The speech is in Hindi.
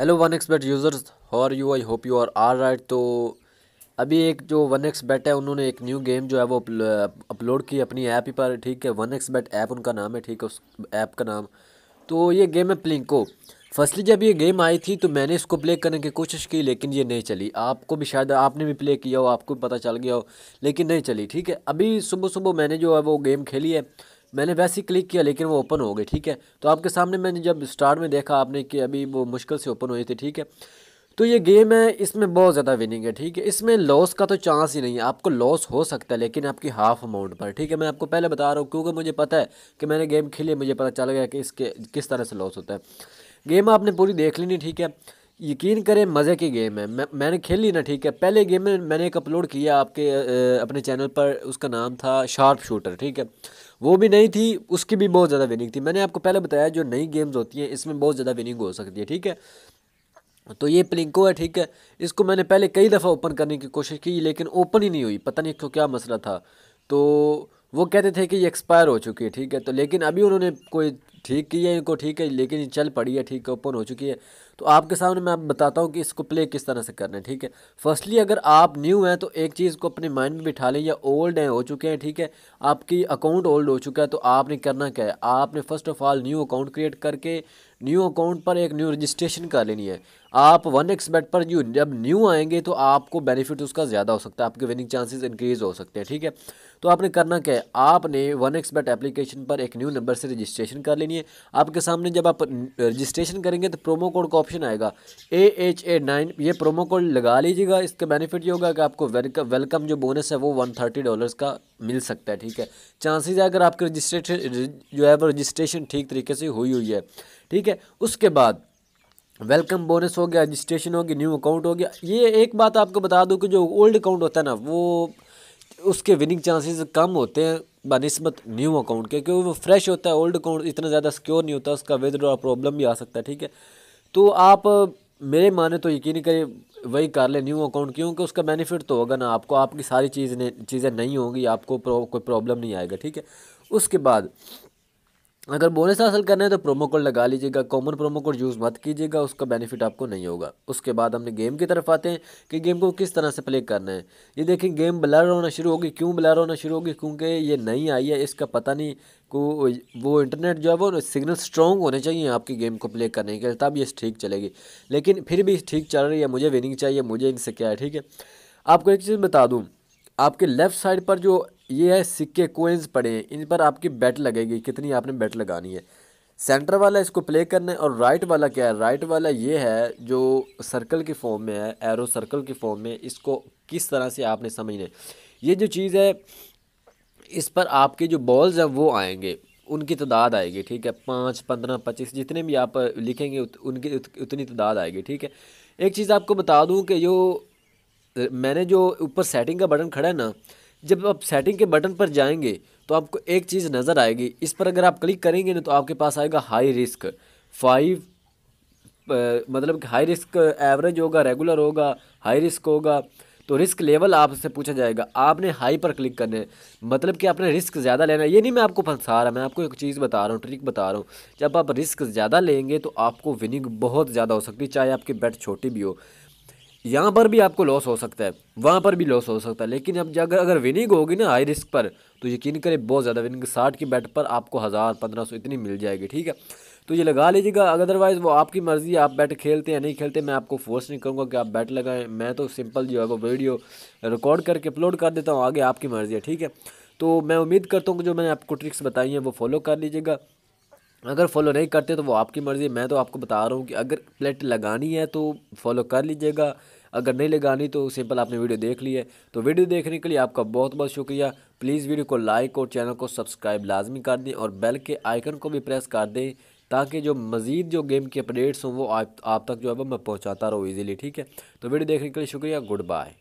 hello one X bet users how are you I hope you are all right तो अभी एक जो वन एक्स बेट है उन्होंने एक न्यू गेम जो है वो अपलोड की अपनी ऐप ही पर ठीक है वन एक्स बेट ऐप उनका नाम है ठीक है उस ऐप का नाम तो ये गेम है प्लिंको फर्स्टली जब ये गेम आई थी तो मैंने इसको प्ले करने की कोशिश की लेकिन ये नहीं चली आपको भी शायद आपने भी प्ले किया हो आपको भी पता चल गया हो लेकिन नहीं चली ठीक है अभी सुबह सुबह मैंने जो है वो गेम खेली है मैंने वैसे ही क्लिक किया लेकिन वो ओपन हो गए ठीक है तो आपके सामने मैंने जब स्टार्ट में देखा आपने कि अभी वो मुश्किल से ओपन हुए थे ठीक है तो ये गेम है इसमें बहुत ज़्यादा विनिंग है ठीक है इसमें लॉस का तो चांस ही नहीं है आपको लॉस हो सकता है लेकिन आपकी हाफ अमाउंट पर ठीक है मैं आपको पहले बता रहा हूँ क्योंकि मुझे पता है कि मैंने गेम खेली मुझे पता चल गया कि इसके किस तरह से लॉस होता है गेम आपने पूरी देख लेनी ठीक है यकीन करें मज़े की गेम है मैं मैंने खेली ना ठीक है पहले गेम में मैंने एक अपलोड किया आपके अपने चैनल पर उसका नाम था शार्प शूटर ठीक है वो भी नहीं थी उसकी भी बहुत ज़्यादा विनिंग थी मैंने आपको पहले बताया जो नई गेम्स होती हैं इसमें बहुत ज़्यादा विनिंग हो सकती है ठीक है तो ये प्लिंको है ठीक है इसको मैंने पहले कई दफ़ा ओपन करने की कोशिश की लेकिन ओपन ही नहीं हुई पता नहीं इसको क्या मसला था तो वो कहते थे कि ये एक्सपायर हो चुकी है ठीक है तो लेकिन अभी उन्होंने कोई ठीक किया है इनको ठीक है लेकिन चल पड़ी है ठीक है ओपन हो चुकी है तो आपके सामने मैं आप बताता हूँ कि इसको प्ले किस तरह से करना है ठीक है फर्स्टली अगर आप न्यू हैं तो एक चीज़ को अपने माइंड में बिठा लें या ओल्ड हैं हो चुके हैं ठीक है आपकी अकाउंट ओल्ड हो चुका है तो आपने करना क्या है आपने first of all new account create करके न्यू अकाउंट पर एक न्यू रजिस्ट्रेशन कर लेनी है आप वन एक्स बेट पर यू जब न्यू आएंगे तो आपको बेनिफिट उसका ज़्यादा हो सकता है आपके विनिंग चांसेस इंक्रीज़ हो सकते हैं ठीक है तो आपने करना क्या है आपने वन एक्स बेट एप्लीकेशन पर एक न्यू नंबर से रजिस्ट्रेशन कर लेनी है आपके सामने जब आप रजिस्ट्रेशन करेंगे तो प्रोमो कोड का ऑप्शन आएगा ए एच ए नाइन ये प्रोमो कोड लगा लीजिएगा इसका बेनिफिट ये होगा कि आपको वेलकम वेलकम जो बोनस है वो वन थर्टी डॉलर्स का मिल सकता है ठीक है चांसेस है अगर आपके रजिस्ट्रेशन जो है वो रजिस्ट्रेशन ठीक तरीके से हुई हुई है ठीक है उसके बाद वेलकम बोनस हो गया रजिस्ट्रेशन हो गया न्यू अकाउंट हो गया ये एक बात आपको बता दूँ कि जो ओल्ड अकाउंट होता है ना वो उसके विनिंग चांसेस कम होते हैं बनस्बत न्यू अकाउंट के क्योंकि वो फ्रेश होता है ओल्ड अकाउंट इतना ज़्यादा सिक्योर नहीं होता उसका विदड्रॉ प्रॉब्लम भी आ सकता है ठीक है तो आप मेरे माने तो यकीन करें वही कर ले न्यू अकाउंट क्योंकि उसका बेनिफिट तो होगा ना आपको आपकी सारी चीज़ चीज़ें नहीं होंगी आपको प्रो, कोई प्रॉब्लम नहीं आएगा ठीक है उसके बाद अगर बोनस हासिल करना है तो प्रोमो कोड लगा लीजिएगा कॉमन प्रोमो कोड यूज़ मत कीजिएगा उसका बेनिफिट आपको नहीं होगा उसके बाद हमने गेम की तरफ आते हैं कि गेम को किस तरह से प्ले करना है ये देखें गेम ब्लर होना शुरू होगी क्यों ब्लर होना शुरू होगी क्योंकि ये नहीं आई है इसका पता नहीं को वो इंटरनेट जो है वो सिग्नल स्ट्रॉन्ग होने चाहिए आपकी गेम को प्ले करने के लिए तब ये ठीक चलेगी लेकिन फिर भी ठीक चल रही है मुझे विनिंग चाहिए मुझे इनसे क्या है ठीक है आपको एक चीज़ बता दूँ आपके लेफ़्ट साइड पर जो ये है सिक्के कोइंस पड़े हैं इन पर आपकी बैट लगेगी कितनी आपने बैट लगानी है सेंटर वाला इसको प्ले करना है और राइट वाला क्या है राइट वाला ये है जो सर्कल की फॉर्म में है एरो सर्कल की फॉर्म में इसको किस तरह से आपने समझना है ये जो चीज़ है इस पर आपके जो बॉल्स हैं वो आएंगे उनकी तादाद आएगी ठीक है पाँच पंद्रह पच्चीस जितने भी आप लिखेंगे उत, उनकी उत, उतनी तादाद आएगी ठीक है एक चीज़ आपको बता दूँ कि जो मैंने जो ऊपर सेटिंग का बटन खड़ा है ना जब आप सेटिंग के बटन पर जाएंगे तो आपको एक चीज़ नज़र आएगी इस पर अगर आप क्लिक करेंगे ना तो आपके पास आएगा हाई रिस्क फाइव मतलब कि हाई रिस्क एवरेज होगा रेगुलर होगा हाई रिस्क होगा तो रिस्क लेवल आपसे पूछा जाएगा आपने हाई पर क्लिक करने मतलब कि आपने रिस्क ज़्यादा लेना ये नहीं मैं आपको फंसा रहा मैं आपको एक चीज़ बता रहा हूँ ट्रिक बता रहा हूँ जब आप रिस्क ज़्यादा लेंगे तो आपको विनिंग बहुत ज़्यादा हो सकती है चाहे आपकी बैट छोटी भी हो यहाँ पर भी आपको लॉस हो सकता है वहाँ पर भी लॉस हो सकता है लेकिन अब अगर अगर विनिंग होगी ना हाई रिस्क पर तो यकीन करें बहुत ज़्यादा विनिंग साठ की बैट पर आपको हज़ार पंद्रह सौ इतनी मिल जाएगी ठीक है तो ये लगा लीजिएगा अदरवाइज़ वो आपकी मर्ज़ी आप बैट खेलते हैं नहीं खेलते मैं आपको फोर्स नहीं करूँगा कि आप बैट लगाएं मैं तो सिंपल जो है वो वीडियो रिकॉर्ड करके अपलोड कर देता हूँ आगे आपकी मर्ज़ी है ठीक है तो मैं उम्मीद करता हूँ कि जो मैंने आपको ट्रिक्स बताई हैं वो फॉलो कर लीजिएगा अगर फॉलो नहीं करते तो वो आपकी मर्ज़ी मैं तो आपको बता रहा हूँ कि अगर प्लेट लगानी है तो फॉलो कर लीजिएगा अगर नहीं लगानी तो सिंपल आपने वीडियो देख ली है तो वीडियो देखने के लिए आपका बहुत बहुत शुक्रिया प्लीज़ वीडियो को लाइक और चैनल को सब्सक्राइब लाजमी कर दें और बेल के आइकन को भी प्रेस कर दें ताकि जो मज़ीद जो गेम के अपडेट्स हों वो आप, आप तक जो है मैं पहुँचाता रहूँ ईज़िली ठीक है तो वीडियो देखने के लिए शुक्रिया गुड बाय